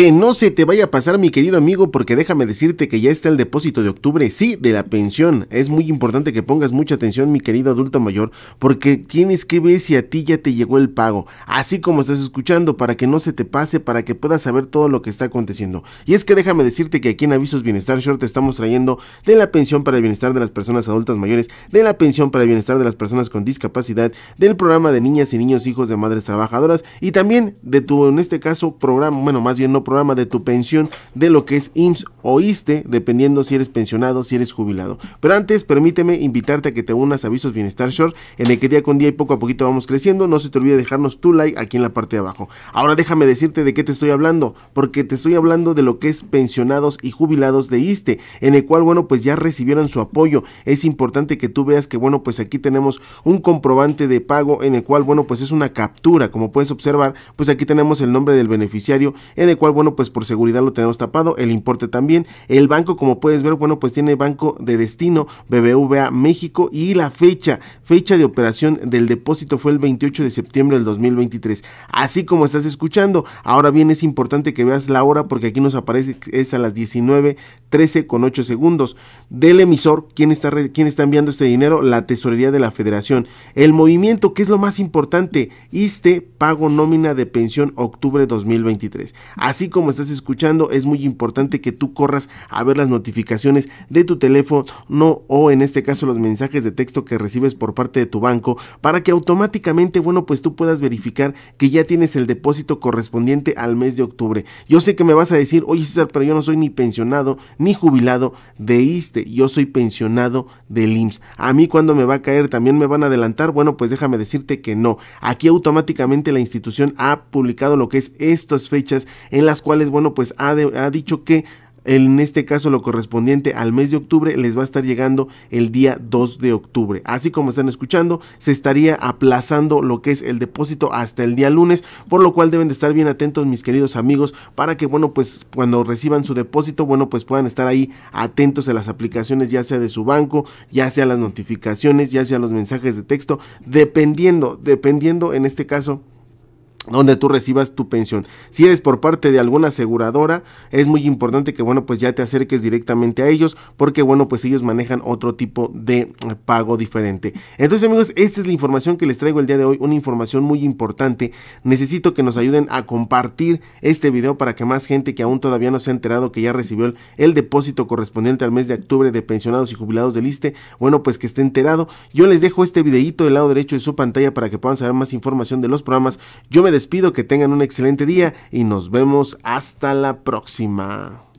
Que no se te vaya a pasar, mi querido amigo, porque déjame decirte que ya está el depósito de octubre, sí, de la pensión. Es muy importante que pongas mucha atención, mi querido adulto mayor, porque tienes que ver si a ti ya te llegó el pago, así como estás escuchando, para que no se te pase, para que puedas saber todo lo que está aconteciendo. Y es que déjame decirte que aquí en Avisos Bienestar Short estamos trayendo de la pensión para el bienestar de las personas adultas mayores, de la pensión para el bienestar de las personas con discapacidad, del programa de niñas y niños hijos de madres trabajadoras y también de tu, en este caso, programa, bueno, más bien no programa de tu pensión de lo que es IMSS o ISTE, dependiendo si eres pensionado, si eres jubilado. Pero antes, permíteme invitarte a que te unas Avisos Bienestar Short, en el que día con día y poco a poquito vamos creciendo. No se te olvide dejarnos tu like aquí en la parte de abajo. Ahora déjame decirte de qué te estoy hablando, porque te estoy hablando de lo que es pensionados y jubilados de ISTE, en el cual, bueno, pues ya recibieron su apoyo. Es importante que tú veas que, bueno, pues aquí tenemos un comprobante de pago en el cual, bueno, pues es una captura, como puedes observar, pues aquí tenemos el nombre del beneficiario, en el cual bueno, pues por seguridad lo tenemos tapado, el importe también, el banco, como puedes ver, bueno, pues tiene banco de destino, BBVA México y la fecha, fecha de operación del depósito fue el 28 de septiembre del 2023. Así como estás escuchando, ahora bien es importante que veas la hora porque aquí nos aparece es a las 19:13 con 8 segundos del emisor, quién está quién está enviando este dinero, la Tesorería de la Federación. El movimiento, que es lo más importante, este pago nómina de pensión octubre 2023. Así Así como estás escuchando, es muy importante que tú corras a ver las notificaciones de tu teléfono no, o en este caso los mensajes de texto que recibes por parte de tu banco para que automáticamente, bueno, pues tú puedas verificar que ya tienes el depósito correspondiente al mes de octubre. Yo sé que me vas a decir, oye César, pero yo no soy ni pensionado ni jubilado de ISTE, yo soy pensionado del IMSS. A mí cuando me va a caer también me van a adelantar, bueno, pues déjame decirte que no. Aquí automáticamente la institución ha publicado lo que es estas fechas en la las cuales, bueno, pues ha, dicho que en este caso lo correspondiente al mes de octubre les va a estar llegando el día 2 de octubre. Así como están escuchando, se estaría aplazando lo que es el depósito hasta el día lunes, por lo cual deben de estar bien atentos mis queridos amigos para que bueno, pues cuando reciban su depósito, bueno, pues puedan estar ahí atentos a las aplicaciones ya sea de su banco, ya sea las notificaciones, ya sea los mensajes de texto, dependiendo, dependiendo en este caso donde tú recibas tu pensión. Si eres por parte de alguna aseguradora, es muy importante que bueno, pues ya te acerques directamente a ellos porque bueno, pues ellos manejan otro tipo de eh, pago diferente. Entonces, amigos, esta es la información que les traigo el día de hoy, una información muy importante. Necesito que nos ayuden a compartir este video para que más gente que aún todavía no se ha enterado que ya recibió el, depósito correspondiente al mes de octubre de pensionados y jubilados del ISTE, bueno, pues que esté enterado. Yo les dejo este videito del lado derecho de su pantalla para que puedan saber más información de los programas. Yo me despido, que tengan un excelente día y nos vemos hasta la próxima.